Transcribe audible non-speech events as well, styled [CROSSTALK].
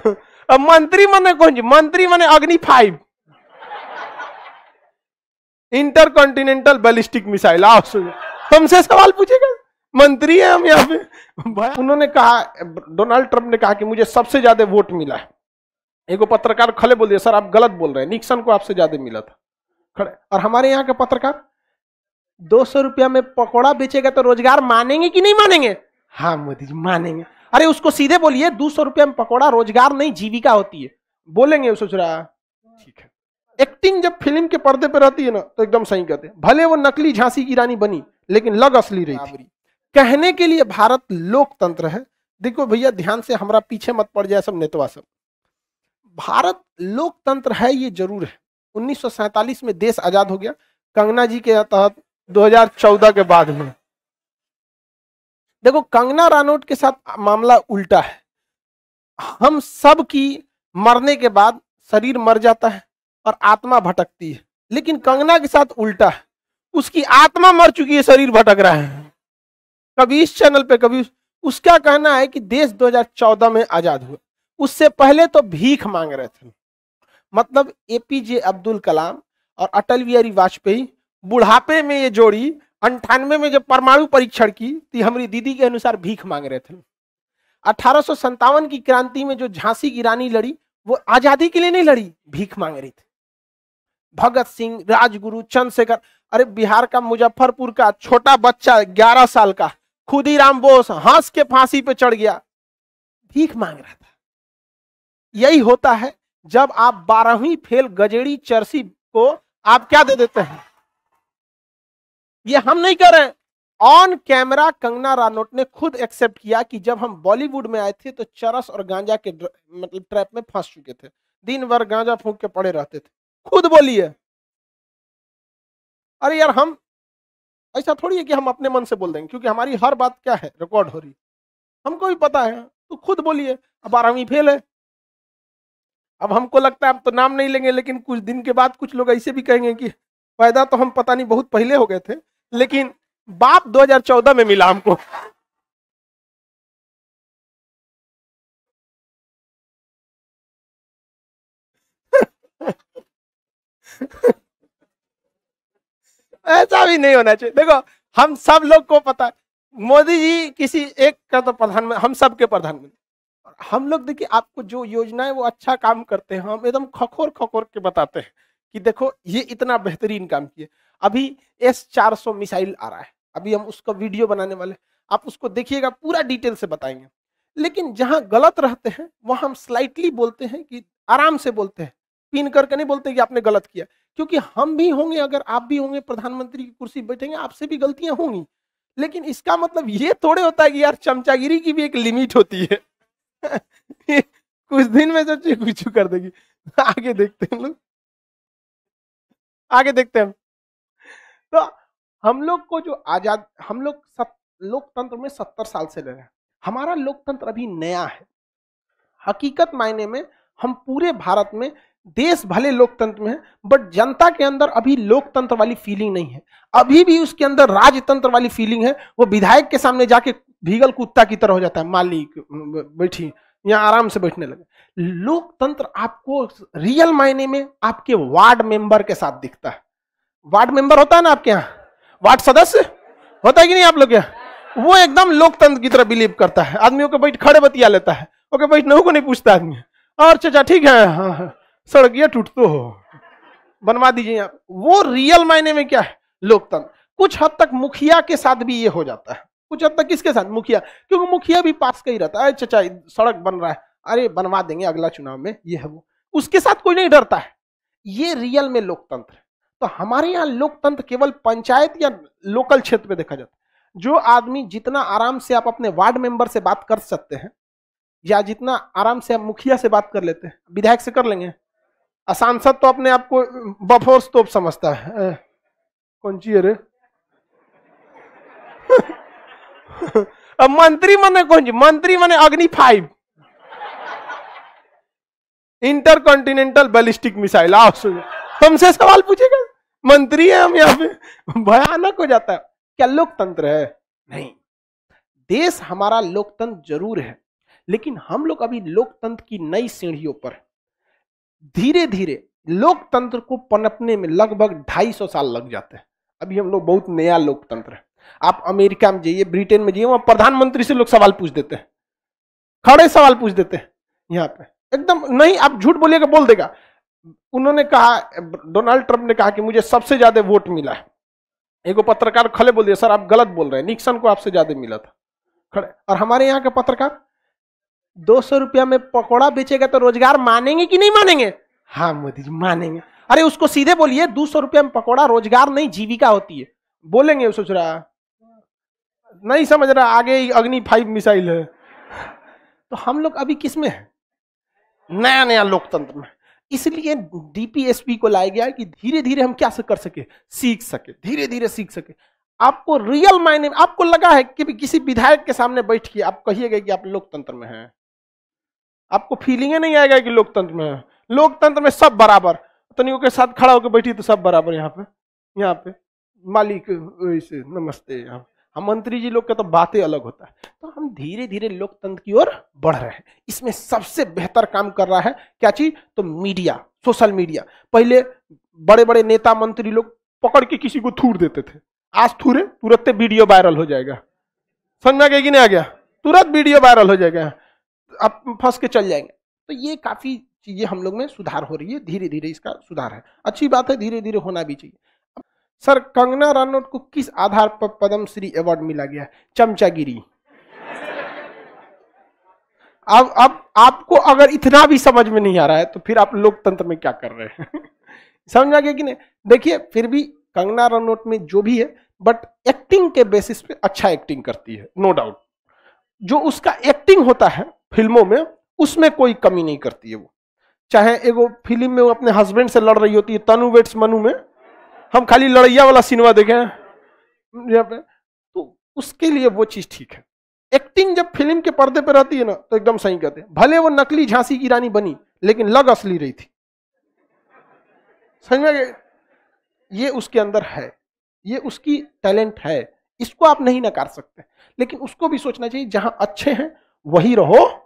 मंत्री मन कौन जी मंत्री मने Agni five intercontinental ballistic missile तुमसे सवाल पूछेगा मंत्री है हम यहाँ पे उन्होंने कहा डोनाल्ड ट्रंप ने कहा कि मुझे सबसे ज्यादा वोट मिला है एगो पत्रकार खड़े बोल दिया सर आप गलत बोल रहे हैं निक्सन को आपसे ज्यादा मिला था खड़े और हमारे यहाँ का पत्रकार दो सौ रुपया में पकौड़ा बेचेगा तो रोजगार मानेंगे कि नहीं मानेंगे हाँ मोदी जी मानेंगे अरे उसको सीधे बोलिए दो सौ रुपया में पकौड़ा रोजगार नहीं जीविका होती है बोलेंगे वो सोच ठीक है एक्टिंग जब फिल्म के पर्दे पर रहती है ना तो एकदम सही कहते हैं भले वो नकली झांसी की रानी बनी लेकिन लग असली रही थी कहने के लिए भारत लोकतंत्र है देखो भैया ध्यान से हमारा पीछे मत पड़ जाए सब नेतवा सब भारत लोकतंत्र है ये जरूर है उन्नीस में देश आजाद हो गया कंगना जी के तहत 2014 के बाद में देखो कंगना रानोट के साथ मामला उल्टा है हम सब की मरने के बाद शरीर मर जाता है और आत्मा भटकती है लेकिन कंगना के साथ उल्टा है उसकी आत्मा मर चुकी है शरीर भटक रहा है कभी इस चैनल पे कभी उसका कहना है कि देश 2014 में आजाद हुआ उससे पहले तो भीख मांग रहे थे मतलब एपीजे अब्दुल कलाम और अटल बिहारी वाजपेयी बुढ़ापे में ये जोड़ी अंठानवे में जब परमाणु परीक्षण की तो हमारी दीदी के अनुसार भीख मांग रहे थे अठारह की क्रांति में जो झांसी की रानी लड़ी वो आजादी के लिए नहीं लड़ी भीख मांग रही थी भगत सिंह राजगुरु चंद्रशेखर अरे बिहार का मुजफ्फरपुर का छोटा बच्चा ग्यारह साल का खुदीराम बोस हंस के फांसी पे चढ़ गया भीख मांग रहा था यही होता है जब आप बारहवीं फेल गजेड़ी चरसी को आप क्या दे देते हैं ये हम नहीं कर रहे हैं ऑन कैमरा कंगना रानोट ने खुद एक्सेप्ट किया कि जब हम बॉलीवुड में आए थे तो चरस और गांजा के मतलब ट्रैप में फंस चुके थे दिन भर गांजा फूक के पड़े रहते थे खुद बोलिए अरे यार हम ऐसा थोड़ी है कि हम अपने मन से बोल देंगे क्योंकि हमारी हर बात क्या है रिकॉर्ड हो रही हमको भी पता है तो खुद बोलिए अब बारहवीं फेल है अब हमको लगता है अब तो नाम नहीं लेंगे लेकिन कुछ दिन के बाद कुछ लोग ऐसे भी कहेंगे कि पैदा तो हम पता नहीं बहुत पहले हो गए थे लेकिन बाप 2014 में मिला हमको ऐसा भी नहीं होना चाहिए देखो हम सब लोग को पता मोदी जी किसी एक का तो प्रधानमंत्री हम सबके प्रधानमंत्री हम लोग देखिए आपको जो योजना है वो अच्छा काम करते हैं हम एकदम खखोर खखोर के बताते हैं कि देखो ये इतना बेहतरीन काम किए अभी एस चार सौ मिसाइल आ रहा है अभी हम उसका वीडियो बनाने वाले आप उसको देखिएगा पूरा डिटेल से बताएंगे लेकिन जहाँ गलत रहते हैं वहाँ हम स्लाइटली बोलते हैं कि आराम से बोलते हैं पिन करके नहीं बोलते कि आपने गलत किया क्योंकि हम भी होंगे अगर आप भी होंगे प्रधानमंत्री की कुर्सी बैठेंगे आपसे भी गलतियां होंगी लेकिन इसका मतलब ये थोड़े होता है कि यार चमचागिरी की भी एक लिमिट होती है [LAUGHS] कुछ दिन में सब तो चीज कर देगी आगे देखते हैं लोग आगे देखते हैं तो हम लोग को जो आजाद हम लोग सत, लोकतंत्र में सत्तर साल से ले रहे हैं हमारा लोकतंत्र अभी नया है हकीकत मायने में हम पूरे भारत में देश भले लोकतंत्र में है बट जनता के अंदर अभी लोकतंत्र वाली फीलिंग नहीं है अभी भी उसके अंदर राजतंत्र वाली फीलिंग है वो विधायक के सामने जाके भीगल कुत्ता की तरह हो जाता है मालिक बैठी यहाँ आराम से बैठने लगे लोकतंत्र आपको रियल मायने में आपके वार्ड मेंबर के साथ दिखता है वार्ड मेंबर होता है ना आपके यहाँ वार्ड सदस्य होता है कि नहीं आप लोग यहाँ वो एकदम लोकतंत्र की तरह बिलीव करता है आदमियों के बैठ खड़े बतिया लेता है ओके बैठने को नहीं पूछता आदमी और चाचा ठीक है हाँ, सड़क हाँ। सड़किया टूट तो हो बनवा दीजिए आप वो रियल मायने में क्या है लोकतंत्र कुछ हद तक मुखिया के साथ भी ये हो जाता है कुछ हद तक किसके साथ मुखिया क्योंकि मुखिया भी पास का ही रहता है चचा अच्छा, सड़क बन रहा है अरे बनवा देंगे अगला चुनाव में ये है वो उसके साथ कोई नहीं डरता है ये रियल में लोकतंत्र है तो हमारे यहाँ लोकतंत्र केवल पंचायत या लोकल क्षेत्र में देखा जाता है जो आदमी जितना आराम से आप अपने वार्ड मेंबर से बात कर सकते हैं या जितना आराम से आप मुखिया से बात कर लेते हैं विधायक से कर लेंगे सांसद तो अपने आप को बफोर्स स्तोप समझता है कौन चीज अरे मंत्री मन कौन जी मंत्री मने Agni five intercontinental ballistic missile आओ तुमसे सवाल पूछेगा मंत्री है हम यहाँ पे भयानक हो जाता है क्या लोकतंत्र है नहीं देश हमारा लोकतंत्र जरूर है लेकिन हम लोग अभी लोकतंत्र की नई सीढ़ियों पर धीरे धीरे लोकतंत्र को पनपने में लगभग ढाई सौ साल लग जाते हैं अभी हम लोग बहुत नया लोकतंत्र है आप अमेरिका में जाइए ब्रिटेन में जाइए वहां प्रधानमंत्री से लोग सवाल पूछ देते हैं खड़े सवाल पूछ देते हैं यहाँ पे एकदम नहीं आप झूठ बोलिएगा बोल देगा उन्होंने कहा डोनाल्ड ट्रंप ने कहा कि मुझे सबसे ज्यादा वोट मिला है एगो पत्रकार खड़े बोल दिया सर आप गलत बोल रहे हैं निक्सन को आपसे ज्यादा मिला था खड़े और हमारे यहाँ के पत्रकार दो सौ रुपया में पकौड़ा बेचेगा तो रोजगार मानेंगे कि नहीं मानेंगे हाँ मोदी जी मानेंगे अरे उसको सीधे बोलिए दो सौ रुपया में पकौड़ा रोजगार नहीं जीविका होती है बोलेंगे सोच रहा है नहीं समझ रहा आगे अग्नि फाइव मिसाइल है तो हम लोग अभी किस में है नया नया लोकतंत्र में इसलिए डीपीएसपी को लाया गया कि धीरे धीरे हम क्या कर सके सीख सके धीरे धीरे सीख सके आपको रियल मायने में आपको लगा है कि किसी विधायक के सामने बैठ के आप कहिएगा कि आप लोकतंत्र में हैं आपको फीलिंग नहीं आएगा कि लोकतंत्र में है लोकतंत्र में सब बराबर तनियों के साथ खड़ा होकर बैठी तो सब बराबर यहाँ पे यहाँ पे मालिक नमस्ते यहाँ हम मंत्री जी लोग का तो बातें अलग होता है तो हम धीरे धीरे लोकतंत्र की ओर बढ़ रहे हैं इसमें सबसे बेहतर काम कर रहा है क्या चीज तो मीडिया सोशल मीडिया पहले बड़े बड़े नेता मंत्री लोग पकड़ के किसी को थूर देते थे आज थूरे तुरंत वीडियो वायरल हो जाएगा समझ में आ गया कि नहीं आ गया तुरंत वीडियो वायरल हो जाएगा अब फंस के चल जाएंगे तो ये काफी चीजें हम लोग में सुधार हो रही है धीरे धीरे इसका सुधार है अच्छी बात है धीरे धीरे होना भी चाहिए सर कंगना रनौत को किस आधार पर पद्मश्री अवार्ड मिला गया चमचागिरी अब अब आपको अगर इतना भी समझ में नहीं आ रहा है तो फिर आप लोकतंत्र में क्या कर रहे हैं [LAUGHS] समझ आ गया कि नहीं देखिए फिर भी कंगना रनौत में जो भी है बट एक्टिंग के बेसिस पे अच्छा एक्टिंग करती है नो no डाउट जो उसका एक्टिंग होता है फिल्मों में उसमें कोई कमी नहीं करती है वो चाहे एगो फिल्म में वो अपने हस्बैंड से लड़ रही होती है तनु वेट्स मनु में हम खाली लड़ैया वाला सिनेमा देखे हैं यहाँ पे तो उसके लिए वो चीज ठीक है एक्टिंग जब फिल्म के पर्दे पर रहती है ना तो एकदम सही कहते हैं भले वो नकली झांसी की रानी बनी लेकिन लग असली रही थी समझ में ये उसके अंदर है ये उसकी टैलेंट है इसको आप नहीं नकार सकते लेकिन उसको भी सोचना चाहिए जहां अच्छे हैं वही रहो